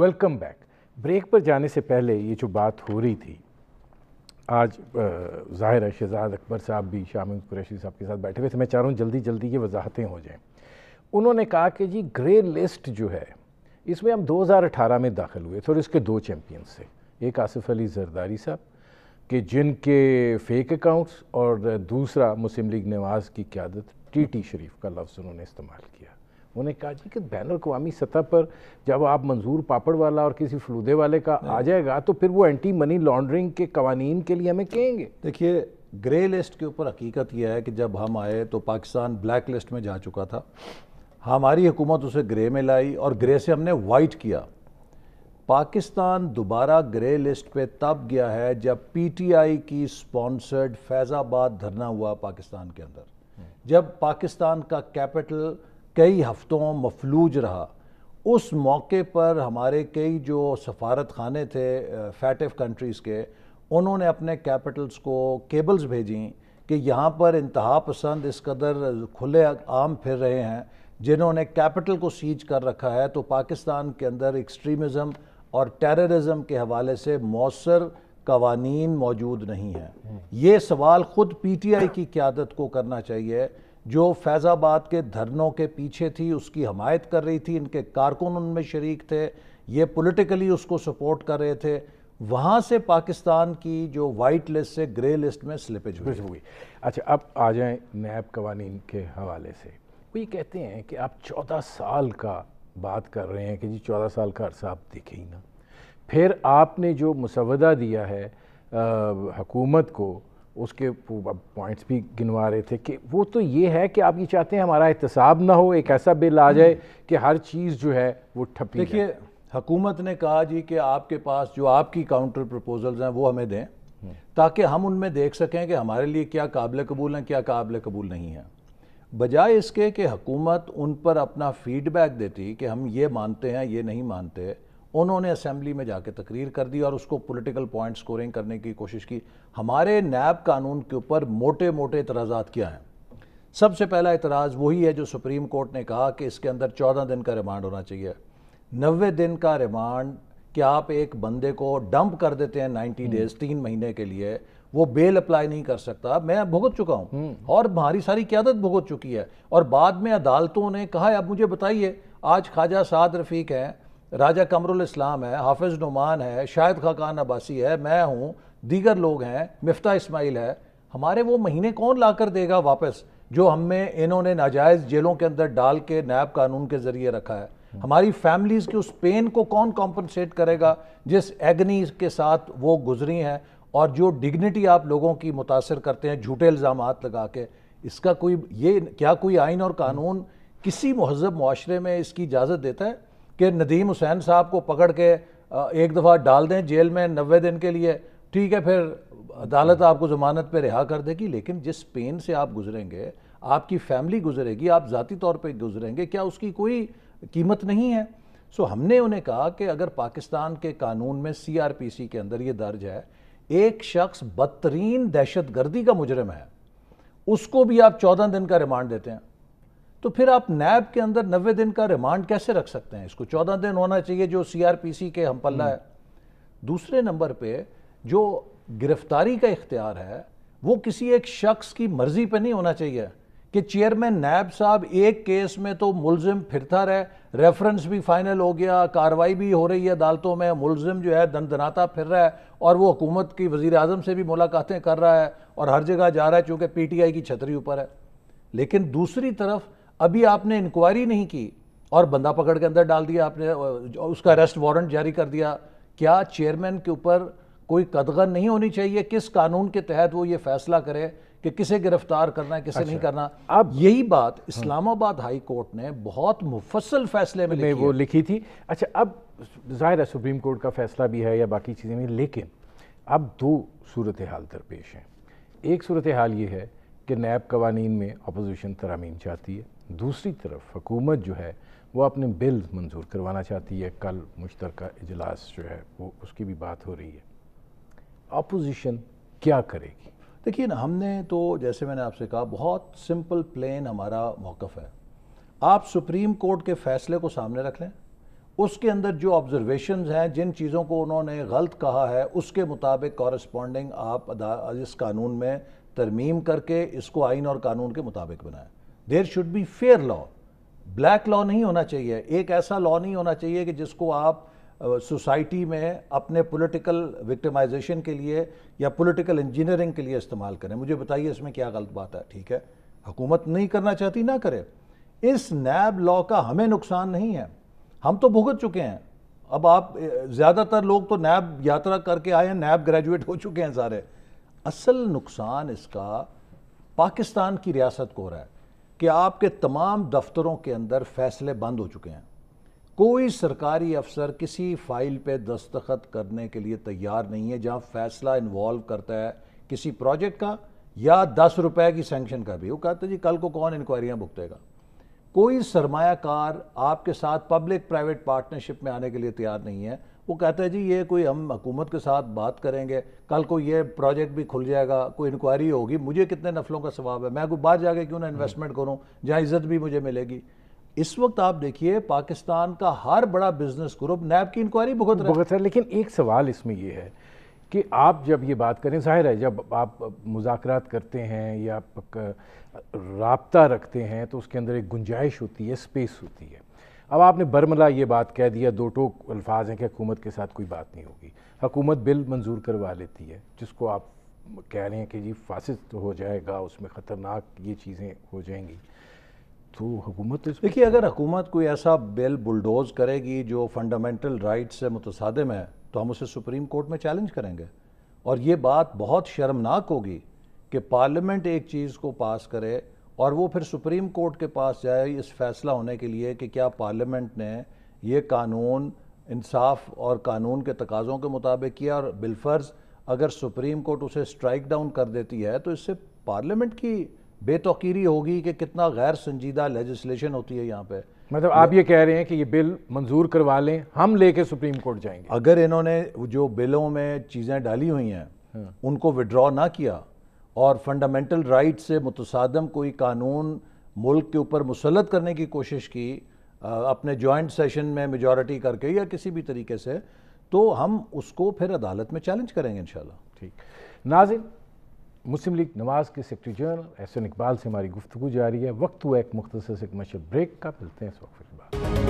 Welcome back break पर जाने से पहले ये जो बात हो रही थी आज ज़ाहिर है शहजाद अकबर साहब भी शामिल कुरैशी साहब के साथ बैठे हुए थे मैं चाह रहा हूँ जल्दी जल्दी ये वजाहतें हो जाएँ उन्होंने कहा कि जी ग्रे लिस्ट जो है इसमें हम 2018 में दाखिल हुए थे और इसके दो चैम्पियंस थे एक आसिफ अली जरदारी साहब के जिनके फेक अकाउंट्स और दूसरा मुस्लिम लीग नवाज की क्यादत टी टी शरीफ का लफ्ज़ उन्होंने इस्तेमाल किया उन्होंने कहा जी कि बैन अवी सतह पर जब आप मंजूर पापड़ वाला और किसी फलूदे वाले का आ जाएगा तो फिर वो एंटी मनी लॉन्ड्रिंग के कवानीन के लिए हमें कहेंगे देखिए ग्रे लिस्ट के ऊपर हकीकत यह है कि जब हम आए तो पाकिस्तान ब्लैक लिस्ट में जा चुका था हमारी हुकूमत उसे ग्रे में लाई और ग्रे से हमने वाइट किया पाकिस्तान दोबारा ग्रे लिस्ट पे तब गया है जब पीटीआई की स्पॉन्सर्ड फैज़ाबाद धरना हुआ पाकिस्तान के अंदर जब पाकिस्तान का कैपिटल कई हफ्तों मफलूज रहा उस मौके पर हमारे कई जो सफारत खाने थे फैटिफ कंट्रीज़ के उन्होंने अपने कैपिटल्स को केबल्स भेजी कि यहाँ पर इंतहा पसंद इस कदर खुले आम फिर रहे हैं जिन्होंने कैपिटल को सीज कर रखा है तो पाकिस्तान के अंदर एक्सट्रीमिज़म और टेररिज्म के हवाले से मौसर कवानीन मौजूद नहीं हैं ये सवाल ख़ुद पीटीआई की क्यादत को करना चाहिए जो फैज़ाबाद के धरनों के पीछे थी उसकी हमायत कर रही थी इनके कारकुन उनमें शरीक थे ये पॉलिटिकली उसको सपोर्ट कर रहे थे वहाँ से पाकिस्तान की जो वाइट लिस्ट से ग्रे लिस्ट में स्लिपेज हुई हुई अच्छा अब आ जाए नैब कवानीन के हवाले से वो ये कहते हैं कि आप चौदह साल का बात कर रहे हैं कि जी चौदह साल का अरसा आप देखे ही ना फिर आपने जो मुसवदा दिया है आ, हकूमत को उसके पॉइंट्स भी गिनवा रहे थे कि वो तो ये है कि आप ये चाहते हैं हमारा एहतसाब ना हो एक ऐसा बिल आ जाए हम्म। कि हर चीज़ जो है वो ठप देखिए हकूमत ने कहा जी कि आपके पास जो आपकी काउंटर प्रपोजल्स हैं वो हमें दें हम्म। ताकि हम उनमें देख सकें कि हमारे लिए क्या काबिल कबूल हैं क्या काबिल कबूल नहीं है बजाय इसके कि हकूमत उन पर अपना फीडबैक देती कि हम ये मानते हैं ये नहीं मानते उन्होंने असेंबली में जाके तकरीर कर दी और उसको पॉलिटिकल पॉइंट स्कोरिंग करने की कोशिश की हमारे नैब कानून के ऊपर मोटे मोटे इतराजा क्या हैं सबसे पहला इतराज़ वही है जो सुप्रीम कोर्ट ने कहा कि इसके अंदर चौदह दिन का रिमांड होना चाहिए नबे दिन का रिमांड कि आप एक बंदे को डंप कर देते हैं नाइन्टी हम्म। डेज तीन महीने के लिए वो बेल अप्लाई नहीं कर सकता मैं भुगत चुका हूँ हम्म। और हमारी सारी क्यादत भुगत चुकी है और बाद में अदालतों ने कहा है अब मुझे बताइए आज ख्वाजा साद रफीक हैं राजा कमरुल इस्लाम है हाफिज़ नुमान है शाहिद खाकान अब्बासी है मैं हूँ दीगर लोग हैं मिफ्ता इस्माइल है हमारे वो महीने कौन ला कर देगा वापस जो हमें इन्होंने नाजायज़ जेलों के अंदर डाल के नायब कानून के ज़रिए रखा है हमारी फैमिलीज़ के उस पेन को कौन कॉम्पनसेट करेगा जिस एग्नी के साथ वो गुजरी हैं और जो डिग्निटी आप लोगों की मुतासर करते हैं झूठे इल्ज़ाम लगा के इसका कोई ये क्या कोई आइन और कानून किसी महजब माशरे में इसकी इजाज़त देता है कि नदीम हुसैन साहब को पकड़ के एक दफ़ा डाल दें जेल में नबे दिन के लिए ठीक है फिर अदालत आपको ज़मानत पर रिहा कर देगी लेकिन जिस पेन से आप गुजरेंगे आपकी फैमिली गुजरेगी आप ज़ाती तौर पर गुजरेंगे क्या उसकी कोई कीमत नहीं है सो हमने उन्हें कहा कि अगर पाकिस्तान के कानून में सी के अंदर ये दर्ज है एक शख्स बदतरीन दहशत गर्दी का मुजरम है उसको भी आप चौदह दिन का रिमांड देते हैं तो फिर आप नैब के अंदर नब्बे दिन का रिमांड कैसे रख सकते हैं इसको चौदह दिन होना चाहिए जो सीआरपीसी के हम पल्ला हम्म। है दूसरे नंबर पे जो गिरफ्तारी का इख्तियार है वो किसी एक शख्स की मर्जी पे नहीं होना चाहिए कि चेयरमैन नैब साहब एक केस में तो मुलजिम फिरता रहे रेफरेंस भी फाइनल हो गया कार्रवाई भी हो रही है अदालतों में मुलजिम जो है दनाता फिर रहा है और वो हुकूमत की वज़ी अजम से भी मुलाकातें कर रहा है और हर जगह जा रहा है चूँकि पी टी आई की छतरी ऊपर है लेकिन दूसरी तरफ अभी आपने इंक्वायरी नहीं की और बंदा पकड़ के अंदर डाल दिया आपने उसका अरेस्ट वारंट जारी कर दिया क्या चेयरमैन के ऊपर कोई कदगन नहीं होनी चाहिए किस कानून के तहत वो ये फैसला करे कि किसे गिरफ्तार करना है किसे अच्छा, नहीं करना अब यही बात हम्म। इस्लामाबाद हाई कोर्ट ने बहुत मुफसल फैसले में, में लिखी वो लिखी थी अच्छा अब जाहिर है सुप्रीम कोर्ट का फैसला भी है या बाकी चीज़ें भी लेकिन अब दो सूरत हाल दरपेश हैं एक सूरत हाल ये है कि नैब कवानीन में अपोजिशन तरामीम चाहती है दूसरी तरफ हुकूमत जो है वो अपने बिल मंजूर करवाना चाहती है कल मुश्तर इजलास जो है वो उसकी भी बात हो रही है अपोजिशन क्या करेगी देखिए ना हमने तो जैसे मैंने आपसे कहा बहुत सिंपल प्लेन हमारा मौक़ है आप सुप्रीम कोर्ट के फैसले को सामने रख लें उसके अंदर जो ऑब्जर्वेशन हैं जिन चीज़ों को उन्होंने गलत कहा है उसके मुताबिक कॉरस्पॉन्डिंग आप इस कानून में तरमीम करके इसको आइन और कानून के मुताबिक बनाएं there should be fair law black law नहीं होना चाहिए एक ऐसा लॉ नहीं होना चाहिए कि जिसको आप सोसाइटी में अपने पॉलिटिकल विक्टिमाइजेशन के लिए या पॉलिटिकल इंजीनियरिंग के लिए इस्तेमाल करें मुझे बताइए इसमें क्या गलत बात है ठीक है हुकूमत नहीं करना चाहती ना करे इस नैब लॉ का हमें नुकसान नहीं है हम तो भुगत चुके हैं अब आप ज़्यादातर लोग तो नैब यात्रा करके आए हैं नैब ग्रेजुएट हो चुके हैं सारे असल नुकसान इसका पाकिस्तान की रियासत को हो रहा है कि आपके तमाम दफ्तरों के अंदर फैसले बंद हो चुके हैं कोई सरकारी अफसर किसी फाइल पे दस्तखत करने के लिए तैयार नहीं है जहां फैसला इन्वॉल्व करता है किसी प्रोजेक्ट का या दस रुपए की सेंक्शन का भी वो कहते जी कल को कौन इंक्वायरियां भुगतेगा कोई सरमाकार आपके साथ पब्लिक प्राइवेट पार्टनरशिप में आने के लिए तैयार नहीं है वो कहता है जी ये कोई हम हुकूमत के साथ बात करेंगे कल को ये प्रोजेक्ट भी खुल जाएगा कोई इंक्वायरी होगी मुझे कितने नफलों का स्वाब है मैं कोई बाहर जाके क्यों ना इन्वेस्टमेंट करूँ जहाँ इज्जत भी मुझे मिलेगी इस वक्त आप देखिए पाकिस्तान का हर बड़ा बिजनेस ग्रुप नैब की इंक्वायरी बहुत बहुत है लेकिन एक सवाल इसमें ये है कि आप जब ये बात करें जाहिर है जब आप मुजाकर करते हैं या रबता रखते हैं तो उसके अंदर एक गुंजाइश होती है स्पेस होती है अब आपने बरमला ये बात कह दिया दो टोक अल्फाज हैं कि हुकूमत के साथ कोई बात नहीं होगी हुकूमत बिल मंजूर करवा लेती है जिसको आप कह रहे हैं कि जी तो हो जाएगा उसमें ख़तरनाक ये चीज़ें हो जाएंगी तो हुकूमत देखिए अगर हुकूमत कोई ऐसा बिल बुलडोज़ करेगी जो फंडामेंटल राइट से मुतसादम है तो हम उसे सुप्रीम कोर्ट में चैलेंज करेंगे और ये बात बहुत शर्मनाक होगी कि पार्लियामेंट एक चीज़ को पास करे और वो फिर सुप्रीम कोर्ट के पास जाए इस फैसला होने के लिए कि क्या पार्लियामेंट ने ये कानून इंसाफ और कानून के तकाज़ों के मुताबिक किया और बिलफर्ज अगर सुप्रीम कोर्ट उसे स्ट्राइक डाउन कर देती है तो इससे पार्लियामेंट की बेतौकीरी होगी कि कितना गैर संजीदा लेजिस्लेशन होती है यहाँ पे मतलब आप ये कह रहे हैं कि ये बिल मंजूर करवा लें हम लेके सुप्रीम कोर्ट जाएंगे अगर इन्होंने जो बिलों में चीज़ें डाली हुई हैं हाँ। उनको विड्रॉ ना किया और फंडामेंटल राइट से मुतसादम कोई कानून मुल्क के ऊपर मुसलत करने की कोशिश की अपने जॉइंट सेशन में मेजॉरिटी करके या किसी भी तरीके से तो हम उसको फिर अदालत में चैलेंज करेंगे इन ठीक नाजिम मुस्लिम लीग नवाज़ के सेक्रटरी जनरल एहसन इकबाल से हमारी गुफ्तु जारी है वक्त हुआ एक मुख्तर से कमर्शल ब्रेक का मिलते हैं इस वक्त बाद